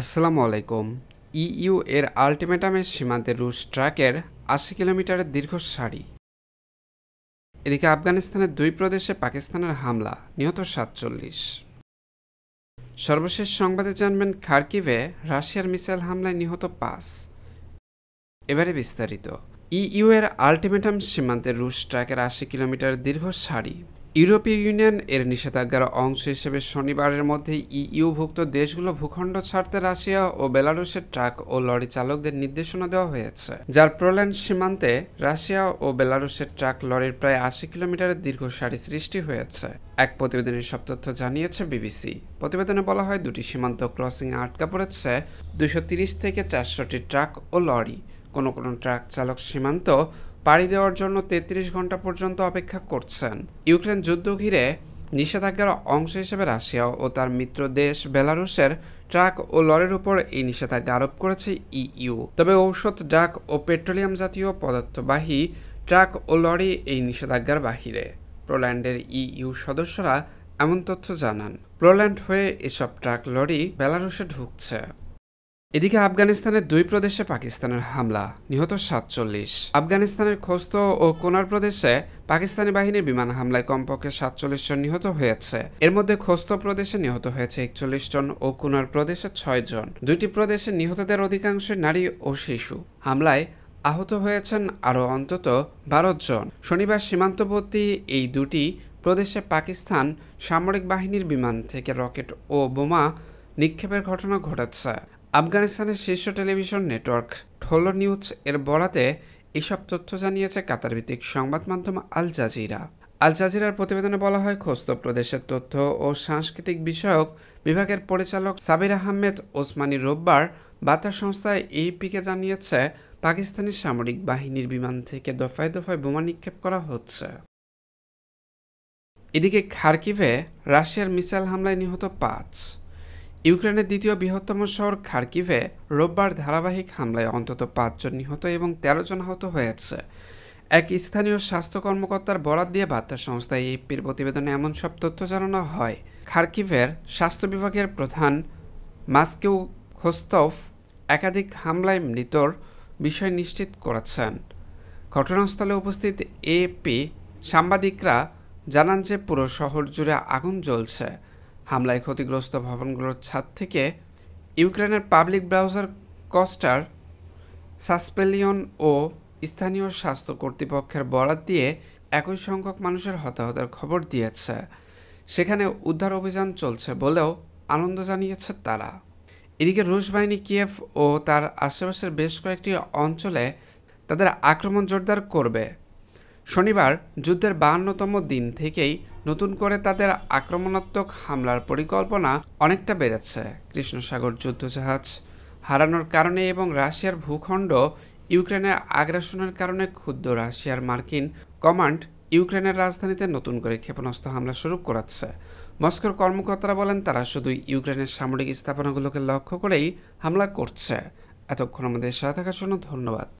আসসালামু আলাইকুম EU e এর আল্টিমেটামের সীমান্তে রুশ ট্রাকের আশি কিলোমিটারের দীর্ঘ সারি এদিকে আফগানিস্তানের দুই প্রদেশে পাকিস্তানের হামলা নিহত সাতচল্লিশ সর্বশেষ সংবাদে জানবেন খার্কিভে রাশিয়ার মিসাইল হামলায় নিহত পাঁচ এবারে বিস্তারিত ইইউ e এর আলটিমেটাম সীমান্তে রুশ ট্রাকের আশি কিলোমিটার দীর্ঘ সারি ইউরোপীয় ইউনিয়ন এর নিষেধাজ্ঞার অংশ হিসেবে শনিবারের মধ্যে ইইউভুক্ত দেশগুলো ভূখণ্ড ছাড়তে রাশিয়া ও বেলারুশের ট্রাক ও লরি চালকদের নির্দেশনা দেওয়া হয়েছে যার প্রল্যান্ড সীমান্তে রাশিয়া ও বেলারুশের ট্রাক লরির প্রায় আশি কিলোমিটারের দীর্ঘ সারি সৃষ্টি হয়েছে এক প্রতিবেদনে সব তথ্য জানিয়েছে বিবিসি প্রতিবেদনে বলা হয় দুটি সীমান্ত ক্রসিং আটকা পড়েছে দুশো থেকে চারশোটি ট্রাক ও লরি কোনো কোনো ট্রাক চালক সীমান্ত পাড়ি দেওয়ার জন্য ৩৩ ঘন্টা পর্যন্ত অপেক্ষা করছেন ইউক্রেন যুদ্ধ ঘিরে নিষেধাজ্ঞার অংশ হিসেবে রাশিয়া ও তার মিত্র দেশ বেলারুশের ট্রাক ও লরির উপর এই নিষেধাজ্ঞা আরোপ করেছে ইইউ তবে ঔষধ ডাক ও পেট্রোলিয়াম জাতীয় পদার্থবাহী ট্রাক ও লরি এই নিষেধাজ্ঞার বাহিরে পোল্যান্ডের ইইউ সদস্যরা এমন তথ্য জানান পোল্যান্ড হয়ে এসব ট্রাক লরি বেলারুশে ঢুকছে এদিকে আফগানিস্তানের দুই প্রদেশে পাকিস্তানের হামলা নিহত সাতচল্লিশ আফগানিস্তানের খোস্ত ও কোনার প্রদেশে পাকিস্তানি বাহিনীর বিমান হামলায় কমপক্ষে সাতচল্লিশ জন নিহত হয়েছে এর মধ্যে খোস্ত প্রদেশে নিহত হয়েছে একচল্লিশ জন ও কোনার প্রদেশে ছয় জন দুইটি প্রদেশে নিহতদের অধিকাংশ নারী ও শিশু হামলায় আহত হয়েছেন আরও অন্তত বারো জন শনিবার সীমান্তবর্তী এই দুটি প্রদেশে পাকিস্তান সামরিক বাহিনীর বিমান থেকে রকেট ও বোমা নিক্ষেপের ঘটনা ঘটেছে আফগানিস্তানের শীর্ষ টেলিভিশন নেটওয়ার্ক ঠোলো নিউজ এর বরাতে এসব তথ্য জানিয়েছে কাতারভিত্তিক সংবাদ মাধ্যম আল জাজিরা আল জাজিরার প্রতিবেদনে বলা হয় খোস্ত প্রদেশের তথ্য ও সাংস্কৃতিক বিষয়ক বিভাগের পরিচালক সাবির আহমেদ ওসমানী রোববার বার্তা সংস্থা এইপিকে জানিয়েছে পাকিস্তানি সামরিক বাহিনীর বিমান থেকে দফায় দফায় বোমা নিক্ষেপ করা হচ্ছে এদিকে খার্কিভে রাশিয়ার মিসাইল হামলায় নিহত পাঁচ ইউক্রেনের দ্বিতীয় বৃহত্তম শহর খার্কিভে রোববার ধারাবাহিক হামলায় অন্তত পাঁচজন নিহত এবং তেরো জন আহত হয়েছে এক স্থানীয় স্বাস্থ্য কর্মকর্তার বরাত দিয়ে বার্তা সংস্থায় এপির প্রতিবেদনে এমন সব তথ্য জানানো হয় খার্কিভের স্বাস্থ্য বিভাগের প্রধান মাস্কেউ খোস্তফ একাধিক হামলায় মৃতর বিষয় নিশ্চিত করেছেন ঘটনাস্থলে উপস্থিত এপি সাংবাদিকরা জানান যে পুরো শহর জুড়ে আগুন জ্বলছে হামলায় ক্ষতিগ্রস্ত ভবনগুলোর ছাদ থেকে ইউক্রেনের পাবলিক ব্রাউজার কস্টার সাসপেলিয়ন ও স্থানীয় স্বাস্থ্য কর্তৃপক্ষের বরাত দিয়ে একই সংখ্যক মানুষের হতাহতের খবর দিয়েছে সেখানে উদ্ধার অভিযান চলছে বলেও আনন্দ জানিয়েছে তারা এদিকে রুশ বাহিনী কিয়েফ ও তার আশেপাশের বেশ কয়েকটি অঞ্চলে তাদের আক্রমণ জোরদার করবে শনিবার যুদ্ধের বাহান্নতম দিন থেকেই নতুন করে তাদের আক্রমণাত্মক হামলার পরিকল্পনা অনেকটা বেড়েছে কৃষ্ণসাগর যুদ্ধজাহাজ হারানোর কারণে এবং রাশিয়ার ভূখণ্ড ইউক্রেনের আগ্রাসনের কারণে ক্ষুদ্র রাশিয়ার মার্কিন কমান্ড ইউক্রেনের রাজধানীতে নতুন করে ক্ষেপণাস্ত্র হামলা শুরু করাচ্ছে মস্কোর কর্মকর্তারা বলেন তারা শুধু ইউক্রেনের সামরিক স্থাপনাগুলোকে লক্ষ্য করেই হামলা করছে এতক্ষণ আমাদের সাথে থাকার জন্য ধন্যবাদ